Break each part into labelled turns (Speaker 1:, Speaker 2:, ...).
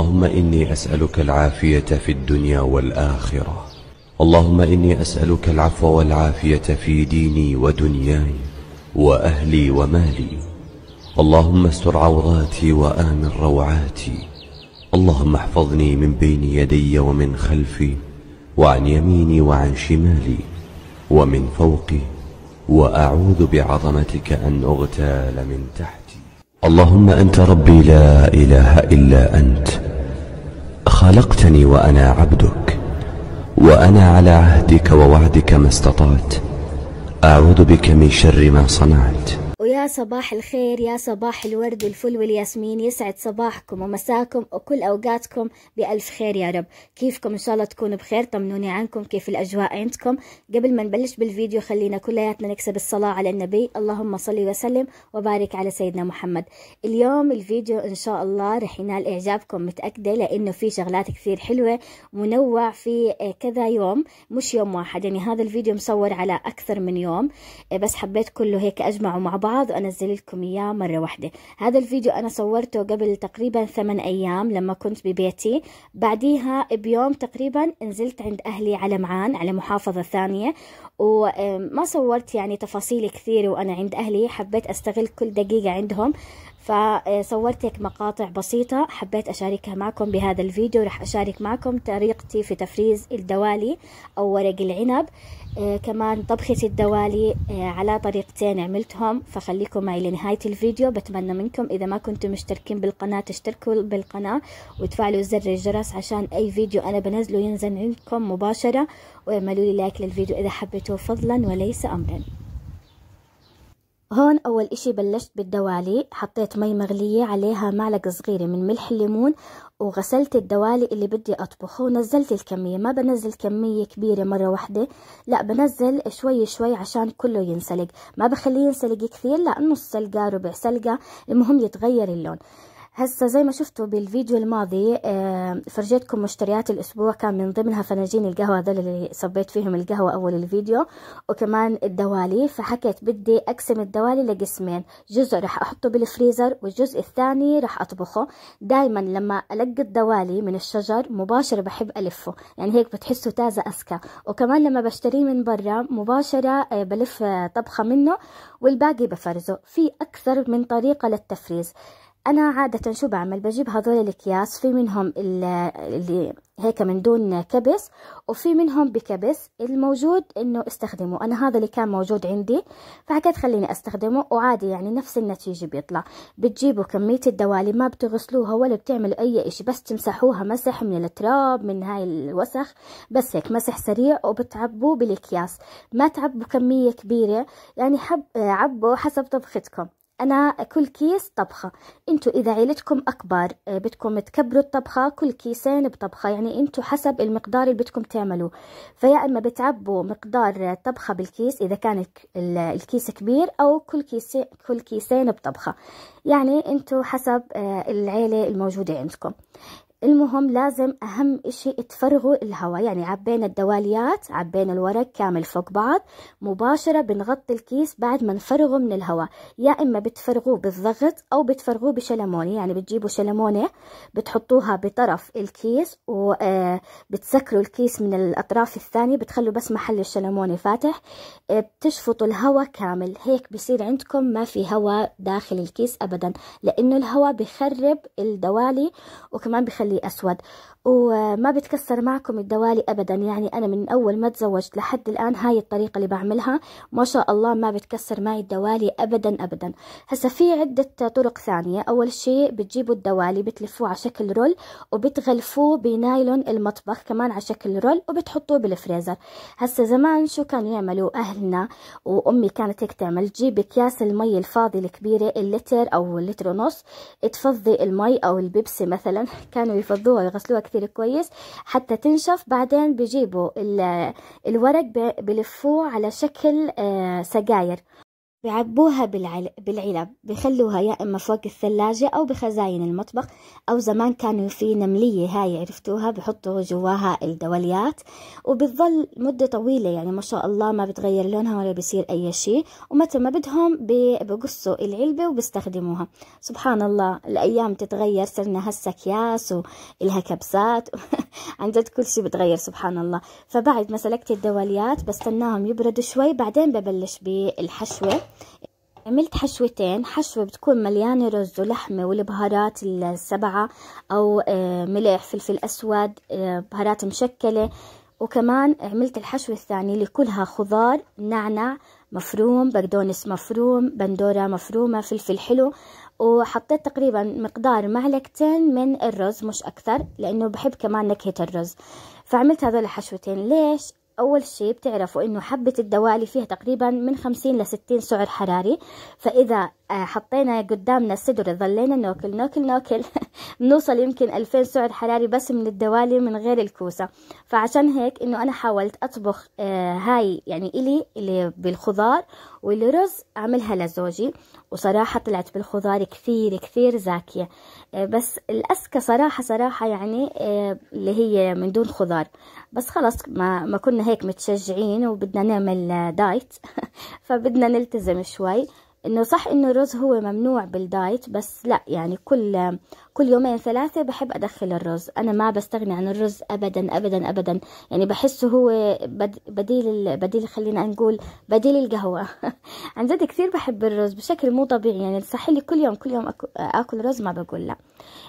Speaker 1: اللهم إني أسألك العافية في الدنيا والآخرة اللهم إني أسألك العفو والعافية في ديني ودنياي وأهلي ومالي اللهم استر عوراتي وآمن روعاتي اللهم احفظني من بين يدي ومن خلفي وعن يميني وعن شمالي ومن فوقي وأعوذ بعظمتك أن أغتال من تحتي اللهم أنت ربي لا إله إلا أنت خلقتني وأنا عبدك وأنا على عهدك ووعدك ما استطعت أعوذ بك من شر ما صنعت ويا صباح الخير يا صباح الورد والفل والياسمين يسعد صباحكم ومساكم وكل أوقاتكم بألف خير يا رب كيفكم إن شاء الله تكونوا بخير طمنوني عنكم كيف الأجواء عندكم قبل ما نبلش بالفيديو خلينا كلياتنا نكسب الصلاة على النبي اللهم صل وسلم وبارك على سيدنا محمد اليوم الفيديو إن شاء الله رح ينال إعجابكم متأكدة لأنه في شغلات كثير حلوة منوع في آه، كذا يوم مش يوم واحد يعني هذا الفيديو مصور على أكثر من يوم آه، بس حبيت كله هيك أجمعه مع بعض الأغراض وأنزل لكم إياه مرة واحدة هذا الفيديو أنا صورته قبل تقريبا ثمان أيام لما كنت ببيتي بعديها بيوم تقريبا نزلت عند أهلي على معان على محافظة ثانية وما صورت يعني تفاصيل كثير وأنا عند أهلي حبيت أستغل كل دقيقة عندهم فصورت آه، لك مقاطع بسيطة حبيت أشاركها معكم بهذا الفيديو راح أشارك معكم طريقتي في تفريز الدوالي أو ورق العنب آه، كمان طبخة الدوالي آه، على طريقتين عملتهم فخليكم معي لنهاية الفيديو بتمنى منكم إذا ما كنتم مشتركين بالقناة تشتركوا بالقناة وتفعلوا زر الجرس عشان أي فيديو أنا بنزله ينزل عندكم مباشرة واعملوا لي لايك للفيديو إذا حبيتوه فضلا وليس أمرا هون أول إشي بلشت بالدوالي حطيت مي مغلية عليها معلقة صغيرة من ملح الليمون وغسلت الدوالي اللي بدي اطبخه ونزلت الكمية ما بنزل كمية كبيرة مرة واحدة لا بنزل شوي شوي عشان كله ينسلق ما بخليه ينسلق كثير لا نص سلقة ربع سلقة المهم يتغير اللون هسه زي ما شفتوا بالفيديو الماضي آه، فرجيتكم مشتريات الاسبوع كان من ضمنها فناجين القهوه هذول اللي صبيت فيهم القهوه اول الفيديو وكمان الدوالي فحكيت بدي اقسم الدوالي لقسمين جزء راح احطه بالفريزر والجزء الثاني راح اطبخه دائما لما القي الدوالي من الشجر مباشره بحب الفه يعني هيك بتحسه تازه اسكى وكمان لما بشتريه من برا مباشره آه، بلف آه، طبخه منه والباقي بفرزه في اكثر من طريقه للتفريز انا عاده شو بعمل بجيب هذول الاكياس في منهم اللي هيك من دون كبس وفي منهم بكبس الموجود انه استخدمه انا هذا اللي كان موجود عندي فحكيت خليني استخدمه وعادي يعني نفس النتيجه بيطلع بتجيبوا كميه الدوالي ما بتغسلوها ولا بتعملوا اي اشي بس تمسحوها مسح من التراب من هاي الوسخ بس هيك مسح سريع وبتعبوه بالاكياس ما تعبوا كميه كبيره يعني حب عبوا حسب طبختكم انا كل كيس طبخه انتوا اذا عيلتكم اكبر آه، بدكم تكبروا الطبخه كل كيسين بطبخه يعني انتوا حسب المقدار اللي بدكم تعملوه فيا اما بتعبوا مقدار الطبخه بالكيس اذا كان الكيس كبير او كل كيس كل كيسين بطبخه يعني انتوا حسب آه، العيله الموجوده عندكم المهم لازم أهم إشي تفرغوا الهواء يعني عبينا الدواليات عبينا الورق كامل فوق بعض مباشرة بنغطي الكيس بعد ما نفرغه من الهواء يا إما بتفرغوه بالضغط أو بتفرغوه بشلمونة يعني بتجيبوا شلمونة بتحطوها بطرف الكيس وبتسكروا آه، الكيس من الأطراف الثانية بتخلوا بس محل الشلمونة فاتح آه، بتشفطوا الهواء كامل هيك بصير عندكم ما في هواء داخل الكيس أبدا لأنه الهواء بخرب الدوالي وكمان بخلي خليه أسود وما بتكسر معكم الدوالي أبدا يعني أنا من أول ما تزوجت لحد الآن هاي الطريقة اللي بعملها ما شاء الله ما بتكسر معي الدوالي أبدا أبدا هسا في عدة طرق ثانية أول شيء بتجيبوا الدوالي بتلفوه على شكل رول وبتغلفوه بنايلون المطبخ كمان على شكل رول وبتحطوه بالفريزر هسا زمان شو كانوا يعملوا أهلنا وأمي كانت هيك تعمل تجيب أكياس المي الفاضي الكبيرة اللتر أو اللتر ونص تفضي المي أو البيبسي مثلا كانوا يفضوها ويغسلوها كثير كويس حتى تنشف بعدين بيجيبوا الورق بلفوه على شكل آه، سجاير بيعبوها بالعل... بالعلب بخلوها يا إما فوق الثلاجة أو بخزاين المطبخ أو زمان كانوا في نملية هاي عرفتوها بحطوا جواها الدوليات وبتظل مدة طويلة يعني ما شاء الله ما بتغير لونها ولا بيصير أي شيء ومتى ما بدهم بقصوا العلبة وبيستخدموها سبحان الله الأيام تتغير صرنا هسا أكياس وإلها كبسات عن جد كل شيء بتغير سبحان الله فبعد ما سلكت الدوليات بستناهم يبردوا شوي بعدين ببلش بالحشوة عملت حشوتين حشوة بتكون مليانة رز ولحمة والبهارات السبعة أو آه، ملح فلفل أسود آه، بهارات مشكلة وكمان عملت الحشوة الثانية اللي كلها خضار نعنع مفروم بقدونس مفروم بندورة مفرومة فلفل حلو وحطيت تقريبا مقدار معلقتين من الرز مش أكثر لأنه بحب كمان نكهة الرز فعملت هذول الحشوتين ليش؟ أول شيء بتعرفوا إنه حبة الدواء اللي فيها تقريبا من 50 ل 60 سعر حراري فإذا آه، حطينا قدامنا السدر ظلينا ناكل ناكل ناكل بنوصل يمكن 2000 سعر حراري بس من الدوالي من غير الكوسة فعشان هيك انه انا حاولت اطبخ آه، هاي يعني الي اللي بالخضار والرز اعملها لزوجي وصراحة طلعت بالخضار كثير كثير زاكية آه، بس الأسكة صراحة صراحة يعني اللي هي من دون خضار بس خلص ما, ما كنا هيك متشجعين وبدنا نعمل دايت فبدنا نلتزم شوي انه صح انه الرز هو ممنوع بالدايت بس لا يعني كل كل يومين ثلاثة بحب ادخل الرز انا ما بستغني عن الرز ابدا ابدا ابدا يعني بحسه هو بديل بديل خلينا نقول بديل القهوة عن جد كثير بحب الرز بشكل مو طبيعي يعني صح لي كل يوم كل يوم اكل رز ما بقول لا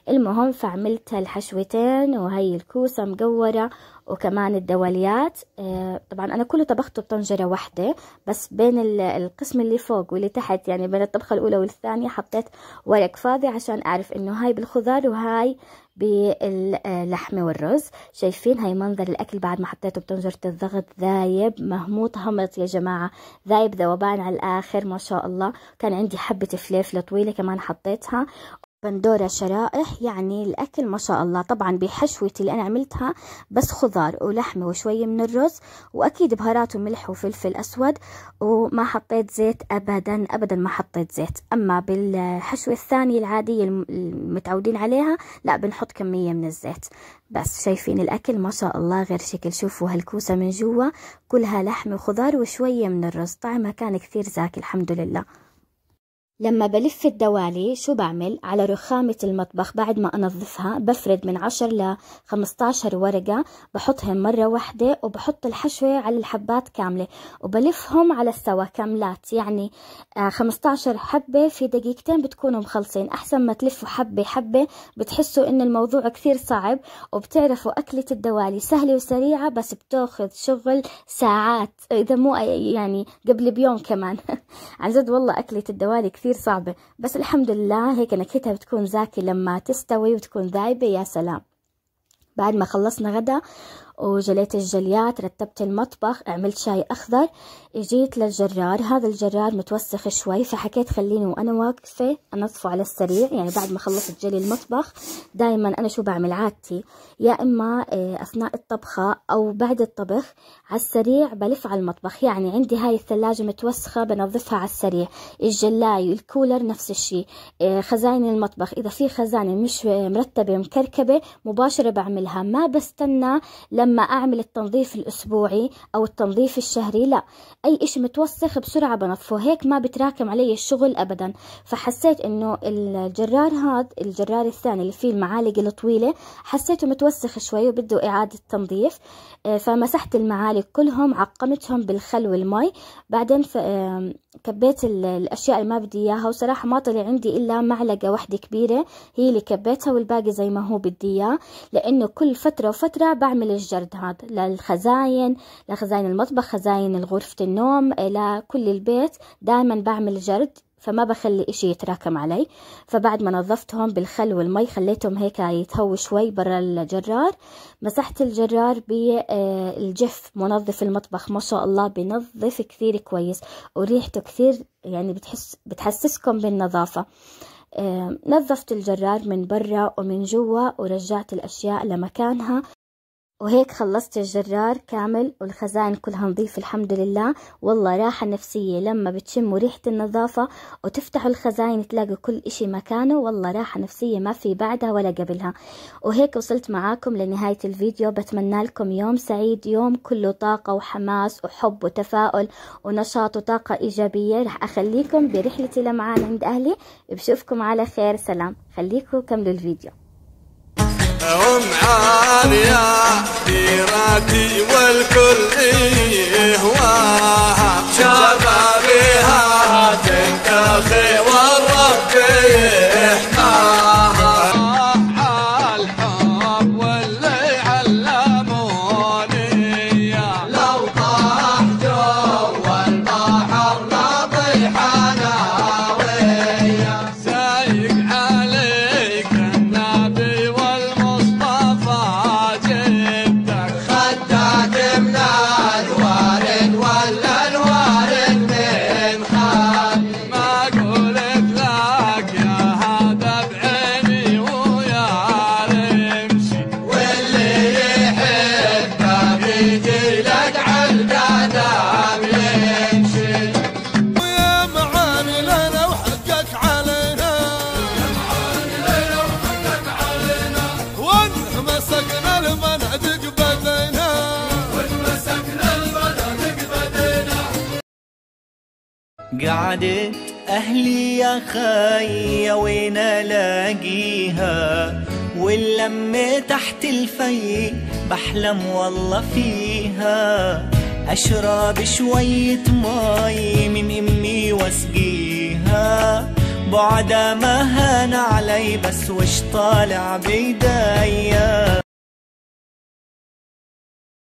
Speaker 1: المهم فعملت الحشوتين وهي الكوسة مقورة وكمان الدواليات آه، طبعا انا كله طبخته بطنجرة واحدة بس بين القسم اللي فوق واللي تحت حطيت يعني بين الطبخة الأولى والثانية حطيت ورق فاضي عشان أعرف إنه هاي بالخضار وهاي باللحمة والرز شايفين هاي منظر الأكل بعد ما حطيته بطنجرة الضغط ذايب مهموط همط يا جماعة ذايب ذوبان على الآخر ما شاء الله كان عندي حبة فليفلة طويلة كمان حطيتها بندورة شرائح يعني الأكل ما شاء الله طبعا بحشوتي اللي أنا عملتها بس خضار ولحمة وشوية من الرز وأكيد بهارات وملح وفلفل أسود وما حطيت زيت أبدا أبدا ما حطيت زيت أما بالحشوة الثانية العادية المتعودين عليها لا بنحط كمية من الزيت بس شايفين الأكل ما شاء الله غير شكل شوفوا هالكوسة من جوا كلها لحمة وخضار وشوية من الرز طعمها كان كثير زاكي الحمد لله لما بلف الدوالي شو بعمل على رخامة المطبخ بعد ما أنظفها بفرد من 10 ل 15 ورقة بحطهم مرة واحدة وبحط الحشوة على الحبات كاملة وبلفهم على السوا كاملات يعني 15 آه، حبة في دقيقتين بتكونوا مخلصين أحسن ما تلفوا حبة حبة بتحسوا إن الموضوع كثير صعب وبتعرفوا أكلة الدوالي سهلة وسريعة بس بتاخذ شغل ساعات إذا مو يعني قبل بيوم كمان عن جد والله أكلة الدوالي كثير كثير صعبة بس الحمد لله هيك نكهتها بتكون زاكي لما تستوي وتكون ذايبة يا سلام بعد ما خلصنا غدا وجليت الجليات رتبت المطبخ عملت شاي أخضر اجيت للجرار هذا الجرار متوسخ شوي فحكيت خليني وأنا واقفة أنظفه على السريع يعني بعد ما خلصت جلي المطبخ دايما أنا شو بعمل عادتي يا إما آه، أثناء الطبخة أو بعد الطبخ على السريع بلف على المطبخ يعني عندي هاي الثلاجة متوسخة بنظفها على السريع الجلاي الكولر نفس الشي آه، خزاين المطبخ إذا في خزانة مش آه، مرتبة مكركبة مباشرة بعملها ما بستنى لما لما أعمل التنظيف الأسبوعي أو التنظيف الشهري لا أي إشي متوسخ بسرعة بنظفه هيك ما بتراكم علي الشغل أبدا فحسيت إنه الجرار هاد الجرار الثاني اللي فيه المعالق الطويلة حسيته متوسخ شوي وبده إعادة تنظيف آه، فمسحت المعالق كلهم عقمتهم بالخل والمي بعدين ف... كبيت الأشياء اللي ما بدي إياها وصراحة ما طلع عندي إلا معلقة واحدة كبيرة هي اللي كبيتها والباقي زي ما هو بدي إياه لأنه كل فترة وفترة بعمل الجرد هذا للخزاين لخزاين المطبخ خزاين غرفة النوم لكل البيت دائما بعمل جرد فما بخلي إشي يتراكم علي فبعد ما نظفتهم بالخل والمي خليتهم هيك يتهوي شوي برا الجرار مسحت الجرار بالجف آه، منظف المطبخ ما شاء الله بنظف كثير كويس وريحته كثير يعني بتحس بتحسسكم بالنظافة آه، نظفت الجرار من برا ومن جوا ورجعت الأشياء لمكانها وهيك خلصت الجرار كامل والخزائن كلها نظيفة الحمد لله والله راحة نفسية لما بتشموا ريحة النظافة وتفتحوا الخزائن تلاقوا كل اشي مكانه والله راحة نفسية ما في بعدها ولا قبلها وهيك وصلت معاكم لنهاية الفيديو بتمنى لكم يوم سعيد يوم كله طاقة وحماس وحب وتفاؤل ونشاط وطاقة إيجابية رح أخليكم برحلتي لمعان عند أهلي بشوفكم على خير سلام خليكم كملوا الفيديو ومعانيا ديراتي والكل يهواها خيا وين الاقيها واللمة تحت الفي بحلم والله فيها أشرب شوية مي من أمي واسقيها بعد ما هان علي بس وش طالع بيديا